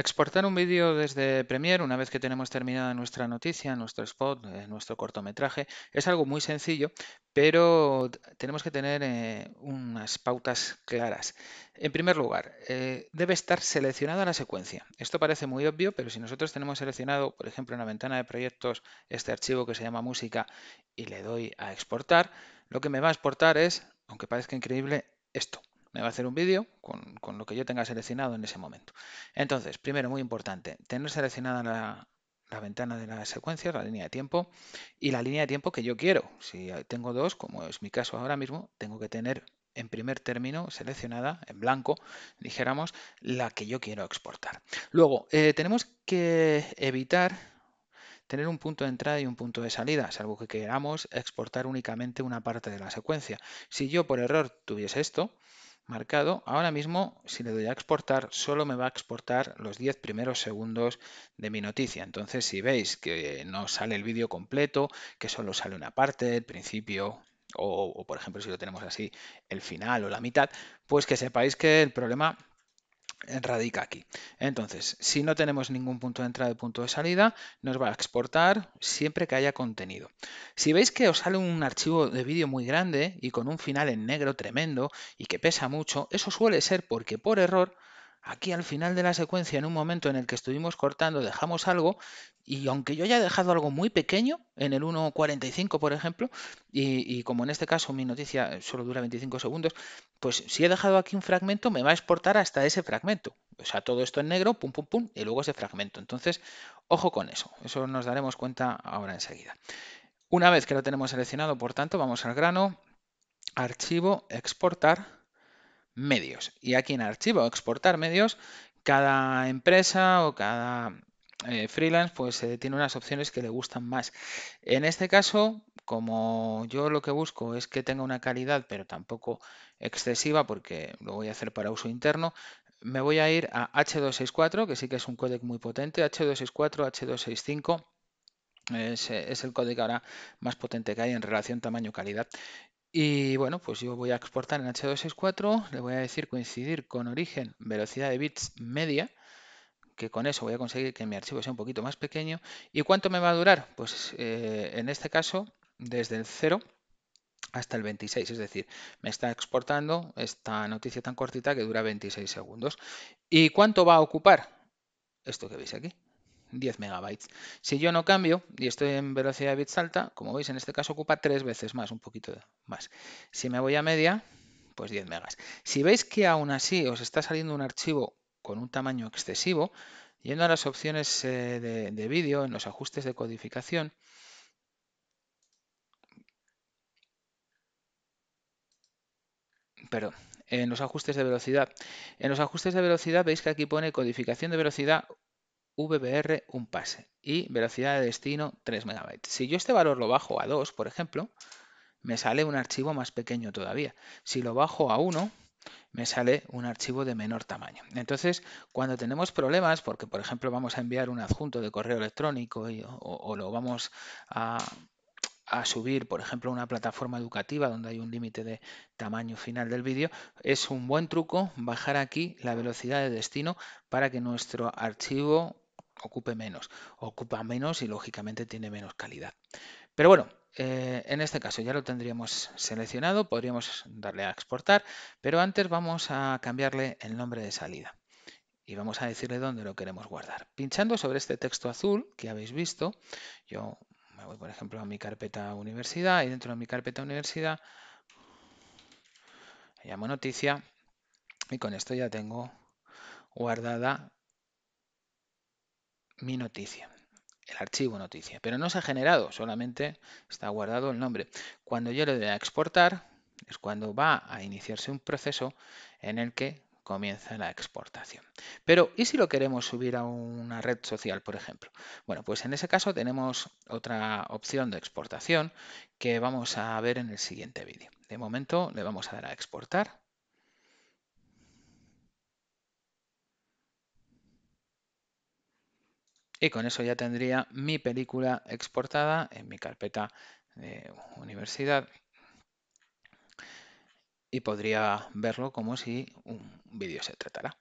Exportar un vídeo desde Premiere, una vez que tenemos terminada nuestra noticia, nuestro spot, eh, nuestro cortometraje, es algo muy sencillo, pero tenemos que tener eh, unas pautas claras. En primer lugar, eh, debe estar seleccionada la secuencia. Esto parece muy obvio, pero si nosotros tenemos seleccionado, por ejemplo, en la ventana de proyectos, este archivo que se llama música y le doy a exportar, lo que me va a exportar es, aunque parezca increíble, esto me va a hacer un vídeo con, lo que yo tenga seleccionado en ese momento. Entonces, primero, muy importante, tener seleccionada la, ventana de la secuencia, la línea de tiempo y la línea de tiempo que yo quiero. Si tengo dos, como es mi caso ahora mismo, tengo que tener en primer término seleccionada, en blanco, dijéramos, la que yo quiero exportar. Luego, eh, tenemos que evitar tener un punto de entrada y un punto de salida, salvo que queramos exportar únicamente una parte de la secuencia. Si yo por error tuviese esto, marcado, ahora mismo si le doy a exportar, solo me va a exportar los 10 primeros segundos de mi noticia. Entonces, si veis que no sale el vídeo completo, que solo sale una parte, el principio, o, o, por ejemplo si lo tenemos así, el final o la mitad, pues que sepáis que el problema radica aquí. Entonces, si no tenemos ningún punto de entrada y punto de salida, nos va a exportar siempre que haya contenido. Si veis que os sale un archivo de vídeo muy grande y con un final en negro tremendo y que pesa mucho, eso suele ser porque por error Aquí al final de la secuencia, en un momento en el que estuvimos cortando, dejamos algo y aunque yo haya dejado algo muy pequeño, en el 1.45 por ejemplo, y, como en este caso mi noticia solo dura 25 segundos, pues si he dejado aquí un fragmento me va a exportar hasta ese fragmento. O sea, todo esto en negro, pum, pum, pum, y luego ese fragmento. Entonces, ojo con eso, eso nos daremos cuenta ahora enseguida. Una vez que lo tenemos seleccionado, por tanto, vamos al grano, archivo, exportar medios. Y aquí en archivo, exportar medios, cada empresa o cada eh, freelance pues eh, tiene unas opciones que le gustan más. En este caso, como yo lo que busco es que tenga una calidad, pero tampoco excesiva, porque lo voy a hacer para uso interno, me voy a ir a H264, que sí que es un código muy potente, H264, H265. Eh, es, el código ahora más potente que hay en relación tamaño-calidad. Y bueno, pues yo voy a exportar en H264, le voy a decir coincidir con origen velocidad de bits media, que con eso voy a conseguir que mi archivo sea un poquito más pequeño. ¿Y cuánto me va a durar? Pues eh, en este caso, desde el 0 hasta el 26, es decir, me está exportando esta noticia tan cortita que dura 26 segundos. ¿Y cuánto va a ocupar? Esto que veis aquí, 10 megabytes. Si yo no cambio y estoy en velocidad de bits alta, como veis en este caso ocupa tres veces más, un poquito más. Si me voy a media, pues 10 megas. Si veis que aún así os está saliendo un archivo con un tamaño excesivo, yendo a las opciones eh, de, vídeo, en los ajustes de codificación, perdón, en los ajustes de velocidad. En los ajustes de velocidad veis que aquí pone codificación de velocidad VBR un pase y velocidad de destino 3 MB. Si yo este valor lo bajo a 2, por ejemplo, me sale un archivo más pequeño todavía. Si lo bajo a 1, me sale un archivo de menor tamaño. Entonces, cuando tenemos problemas, porque por ejemplo vamos a enviar un adjunto de correo electrónico o, lo vamos a, a, subir, por ejemplo, a una plataforma educativa donde hay un límite de tamaño final del vídeo, es un buen truco bajar aquí la velocidad de destino para que nuestro archivo ocupe menos. Ocupa menos y lógicamente tiene menos calidad. Pero bueno, eh, en este caso ya lo tendríamos seleccionado, podríamos darle a exportar, pero antes vamos a cambiarle el nombre de salida y vamos a decirle dónde lo queremos guardar. Pinchando sobre este texto azul que habéis visto, yo me voy por ejemplo a mi carpeta universidad y dentro de mi carpeta universidad llamo noticia y con esto ya tengo guardada mi noticia, el archivo noticia, pero no se ha generado, solamente está guardado el nombre. Cuando yo le doy a exportar, es cuando va a iniciarse un proceso en el que comienza la exportación. Pero, ¿y si lo queremos subir a una red social, por ejemplo? Bueno, pues en ese caso tenemos otra opción de exportación que vamos a ver en el siguiente vídeo. De momento le vamos a dar a exportar. Y con eso ya tendría mi película exportada en mi carpeta de universidad. Y podría verlo como si un vídeo se tratara.